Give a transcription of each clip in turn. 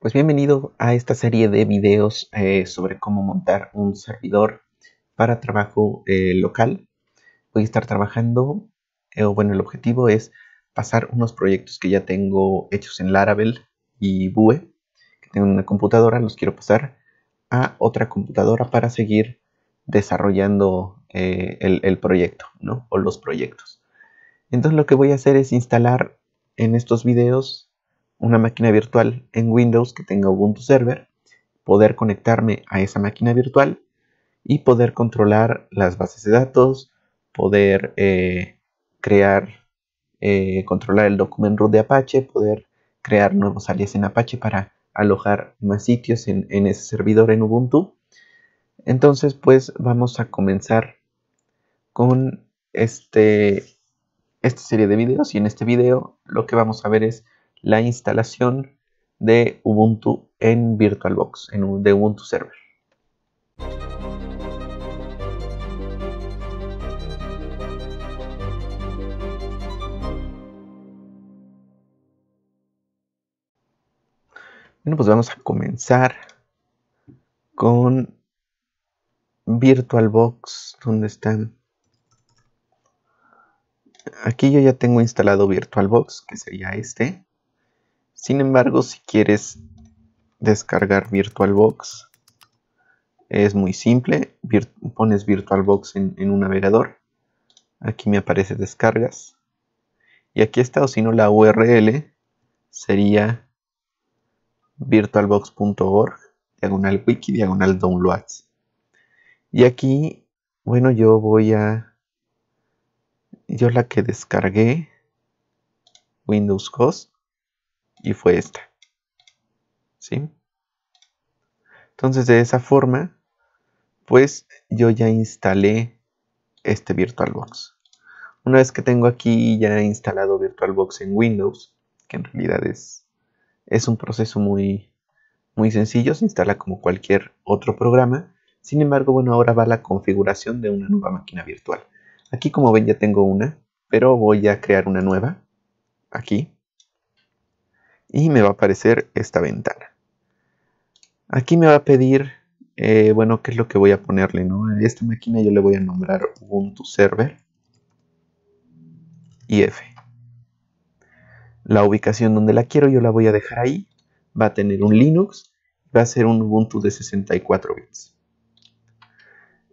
Pues bienvenido a esta serie de videos eh, sobre cómo montar un servidor para trabajo eh, local. Voy a estar trabajando, eh, o bueno, el objetivo es pasar unos proyectos que ya tengo hechos en Laravel y Vue, que tengo en una computadora, los quiero pasar a otra computadora para seguir desarrollando el, el proyecto, ¿no? O los proyectos. Entonces lo que voy a hacer es instalar en estos videos una máquina virtual en Windows que tenga Ubuntu Server, poder conectarme a esa máquina virtual y poder controlar las bases de datos, poder eh, crear, eh, controlar el document root de Apache, poder crear nuevos alias en Apache para alojar más sitios en, en ese servidor en Ubuntu. Entonces, pues vamos a comenzar con este, esta serie de videos y en este video lo que vamos a ver es la instalación de Ubuntu en VirtualBox, en, de Ubuntu Server. Bueno, pues vamos a comenzar con VirtualBox, ¿dónde están? Aquí yo ya tengo instalado VirtualBox, que sería este. Sin embargo, si quieres descargar VirtualBox, es muy simple. pones VirtualBox en, un navegador. Aquí me aparece descargas. Y aquí está, o si no, la URL sería virtualbox.org, diagonal wiki, diagonal downloads. Y aquí, bueno, yo voy a... Yo la que descargué, Windows Host, y fue esta. ¿Sí? Entonces de esa forma, pues yo ya instalé este VirtualBox. Una vez que tengo aquí ya instalado VirtualBox en Windows, que en realidad es, es un proceso muy, muy sencillo, se instala como cualquier otro programa. Sin embargo, bueno, ahora va la configuración de una nueva máquina virtual. Aquí como ven ya tengo una, pero voy a crear una nueva. Aquí y me va a aparecer esta ventana. Aquí me va a pedir, eh, bueno, qué es lo que voy a ponerle, ¿no? A esta máquina yo le voy a nombrar Ubuntu Server y F La ubicación donde la quiero yo la voy a dejar ahí. Va a tener un Linux, va a ser un Ubuntu de 64 bits.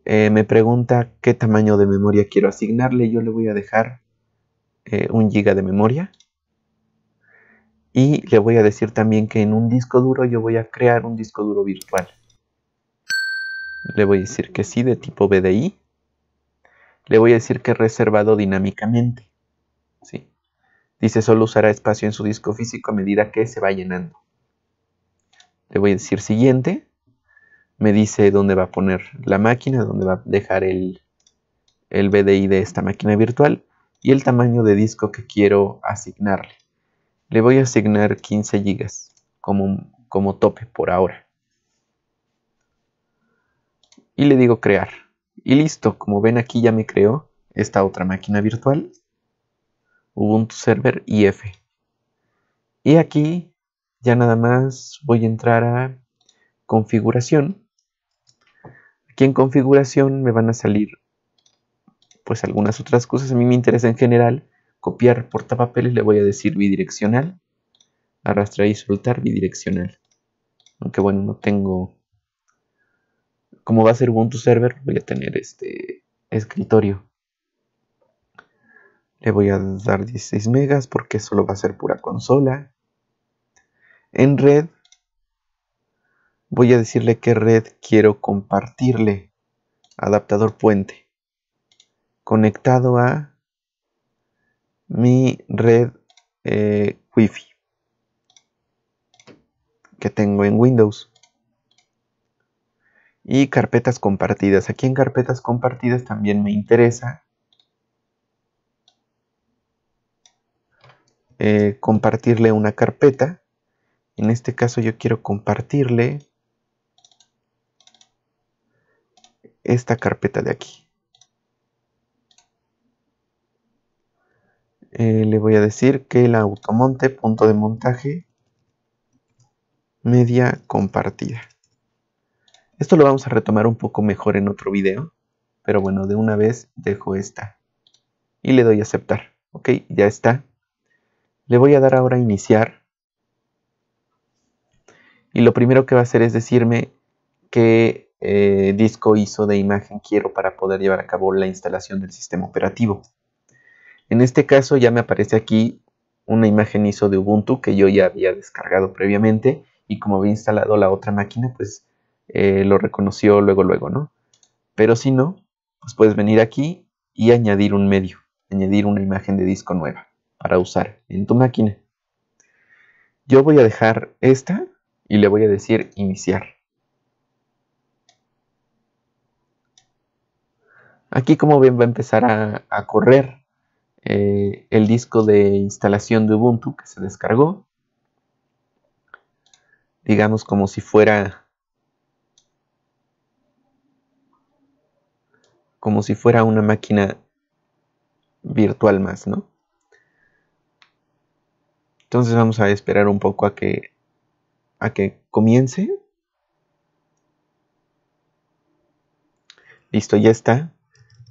Eh, me pregunta qué tamaño de memoria quiero asignarle. Yo le voy a dejar eh, un giga de memoria. Y le voy a decir también que en un disco duro yo voy a crear un disco duro virtual. Le voy a decir que sí de tipo BDI. Le voy a decir que reservado dinámicamente. ¿sí? Dice solo usará espacio en su disco físico a medida que se va llenando. Le voy a decir siguiente. Me dice dónde va a poner la máquina, dónde va a dejar el, el BDI de esta máquina virtual y el tamaño de disco que quiero asignarle. Le voy a asignar 15 GB como, como tope por ahora. Y le digo crear. Y listo, como ven aquí ya me creó esta otra máquina virtual. Ubuntu Server IF. Y aquí ya nada más voy a entrar a configuración. Aquí en configuración me van a salir pues algunas otras cosas. A mí me interesa en general copiar portapapeles le voy a decir bidireccional, arrastrar y soltar bidireccional. Aunque bueno, no tengo... Como va a ser Ubuntu Server, voy a tener este escritorio. Le voy a dar 16 megas porque solo va a ser pura consola. En red, voy a decirle Que red quiero compartirle. Adaptador puente. Conectado a mi red wi eh, wifi que tengo en Windows y carpetas compartidas. Aquí en carpetas compartidas también me interesa eh, compartirle una carpeta. En este caso yo quiero compartirle esta carpeta de aquí. Eh, le voy a decir que el automonte, punto de montaje, media compartida. Esto lo vamos a retomar un poco mejor en otro video, pero bueno, de una vez dejo esta y le doy a aceptar. Ok, ya está. Le voy a dar ahora a iniciar y lo primero que va a hacer es decirme qué eh, disco ISO de imagen quiero para poder llevar a cabo la instalación del sistema operativo. En este caso ya me aparece aquí una imagen ISO de Ubuntu que yo ya había descargado previamente y como había instalado la otra máquina, pues eh, lo reconoció luego, luego, ¿no? Pero si no, pues puedes venir aquí y añadir un medio, añadir una imagen de disco nueva para usar en tu máquina. Yo voy a dejar esta y le voy a decir iniciar. Aquí como ven va a empezar a correr eh, el disco de instalación de Ubuntu que se descargó. Digamos como si fuera como si fuera una máquina virtual más, ¿no? Entonces vamos a esperar un poco a que a que comience. Listo, ya está.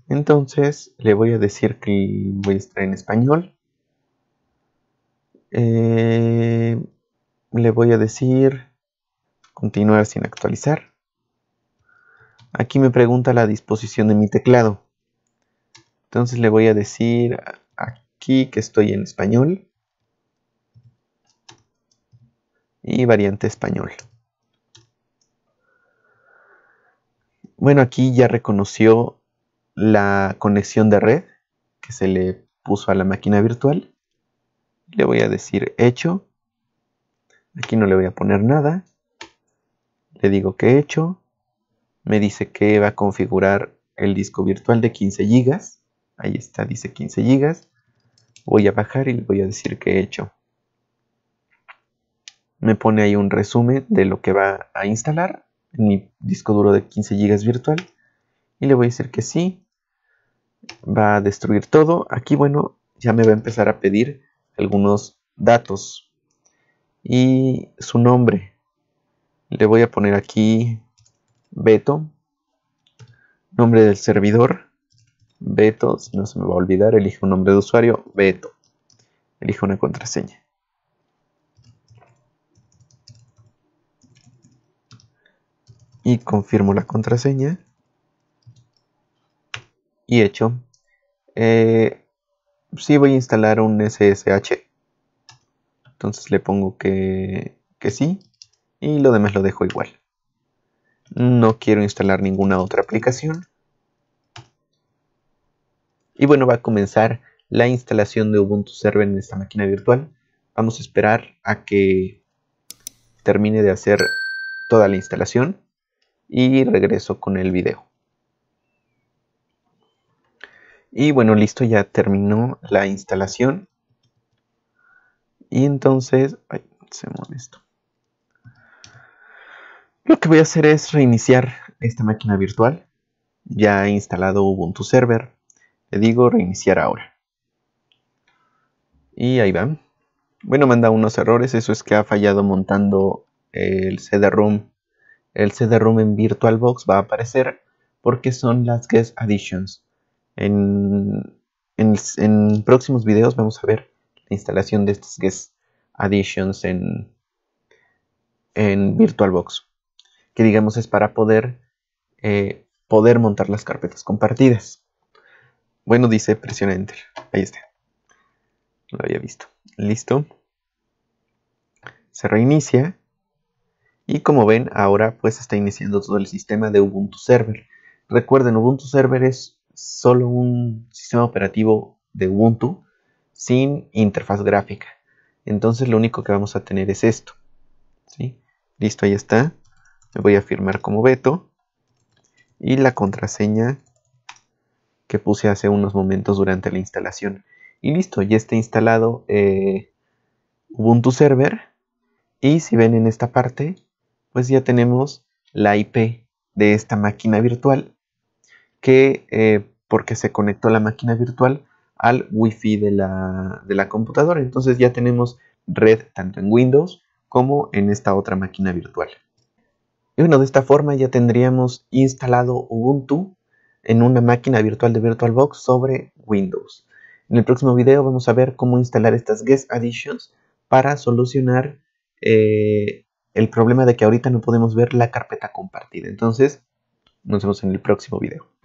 Entonces le voy a decir que voy a estar en español. Eh, le voy a decir continuar sin actualizar. Aquí me pregunta la disposición de mi teclado. Entonces le voy a decir aquí que estoy en español. Y variante español. Bueno, aquí ya reconoció la conexión de red que se le puso a la máquina virtual. Le voy a decir hecho. Aquí no le voy a poner nada. Le digo que hecho. Me dice que va a configurar el disco virtual de 15 GB. Ahí está, dice 15 GB. Voy a bajar y le voy a decir que hecho. Me pone ahí un resumen de lo que va a instalar en mi disco duro de 15 GB virtual. Y le voy a decir que sí, va a destruir todo. Aquí, bueno, ya me va a empezar a pedir algunos datos y su nombre. Le voy a poner aquí Beto, nombre del servidor, Beto, si no se me va a olvidar, elige un nombre de usuario, Beto, Elijo una contraseña. Y confirmo la contraseña y hecho, eh, si voy a instalar un SSH. Entonces le pongo que, que sí y lo demás lo dejo igual. No quiero instalar ninguna otra aplicación. Y bueno, va a comenzar la instalación de Ubuntu Server en esta máquina virtual. Vamos a esperar a que termine de hacer toda la instalación y regreso con el video. Y bueno, listo, ya terminó la instalación. Y entonces, ay, se esto. Lo que voy a hacer es reiniciar esta máquina virtual. Ya he instalado Ubuntu Server. Le digo reiniciar ahora. Y ahí va. Bueno, manda unos errores. Eso es que ha fallado montando el CD-ROM. El CD-ROM en VirtualBox va a aparecer porque son las guest additions. En, próximos videos vamos a ver la instalación de estas guest additions en, en VirtualBox, que digamos es para poder, eh, poder montar las carpetas compartidas. Bueno, dice, presiona Enter. Ahí está. Lo había visto. Listo. Se reinicia. Y como ven, ahora pues está iniciando todo el sistema de Ubuntu Server. Recuerden, Ubuntu Server es solo un sistema operativo de Ubuntu sin interfaz gráfica. Entonces lo único que vamos a tener es esto. ¿sí? Listo, ahí está. Me voy a firmar como Beto. Y la contraseña que puse hace unos momentos durante la instalación. Y listo, ya está instalado eh, Ubuntu Server. Y si ven en esta parte, pues ya tenemos la IP de esta máquina virtual que eh, porque se conectó la máquina virtual al wifi de la, de la computadora. Entonces ya tenemos red tanto en Windows como en esta otra máquina virtual. Y bueno, de esta forma ya tendríamos instalado Ubuntu en una máquina virtual de VirtualBox sobre Windows. En el próximo video vamos a ver cómo instalar estas Guest Additions para solucionar eh, el problema de que ahorita no podemos ver la carpeta compartida. Entonces, nos vemos en el próximo video.